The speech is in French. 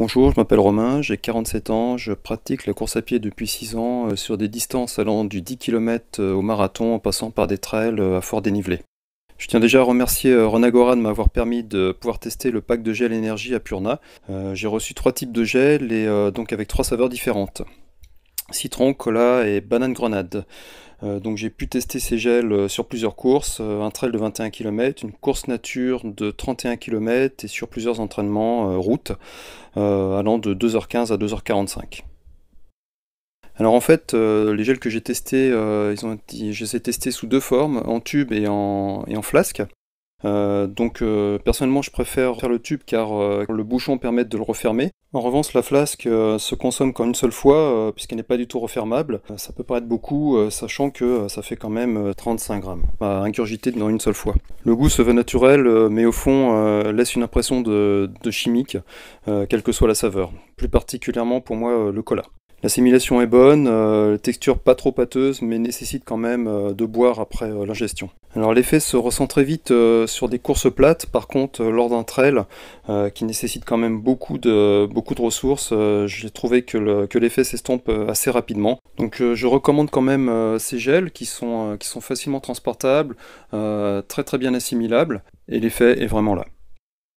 Bonjour, je m'appelle Romain, j'ai 47 ans, je pratique la course à pied depuis 6 ans euh, sur des distances allant du 10 km euh, au marathon en passant par des trails euh, à fort dénivelé. Je tiens déjà à remercier Renagora de m'avoir permis de pouvoir tester le pack de gel énergie à Purna. j'ai reçu trois types de gel et donc avec trois saveurs différentes citron, cola et banane grenade. Euh, donc j'ai pu tester ces gels euh, sur plusieurs courses, euh, un trail de 21 km, une course nature de 31 km et sur plusieurs entraînements route allant de 2h15 à 2h45. Alors en fait, les gels que j'ai testés, ils ont, je les ai testés sous deux formes, en tube et en, et en flasque. Euh, donc euh, personnellement je préfère faire le tube car euh, le bouchon permet de le refermer. En revanche la flasque se consomme qu'en une seule fois puisqu'elle n'est pas du tout refermable. ça peut paraître beaucoup sachant que ça fait quand même 35 grammes à bah, dans une seule fois. Le goût se veut naturel mais au fond laisse une impression de chimique quelle que soit la saveur. Plus particulièrement pour moi le cola. L'assimilation est bonne, euh, texture pas trop pâteuse, mais nécessite quand même euh, de boire après euh, l'ingestion. Alors l'effet se ressent très vite sur des courses plates, par contre lors d'un trail qui nécessite quand même beaucoup de, beaucoup de ressources, j'ai trouvé que, l'effet s'estompe assez rapidement. Donc je recommande quand même ces gels qui sont, qui sont facilement transportables, très très bien assimilables, et l'effet est vraiment là.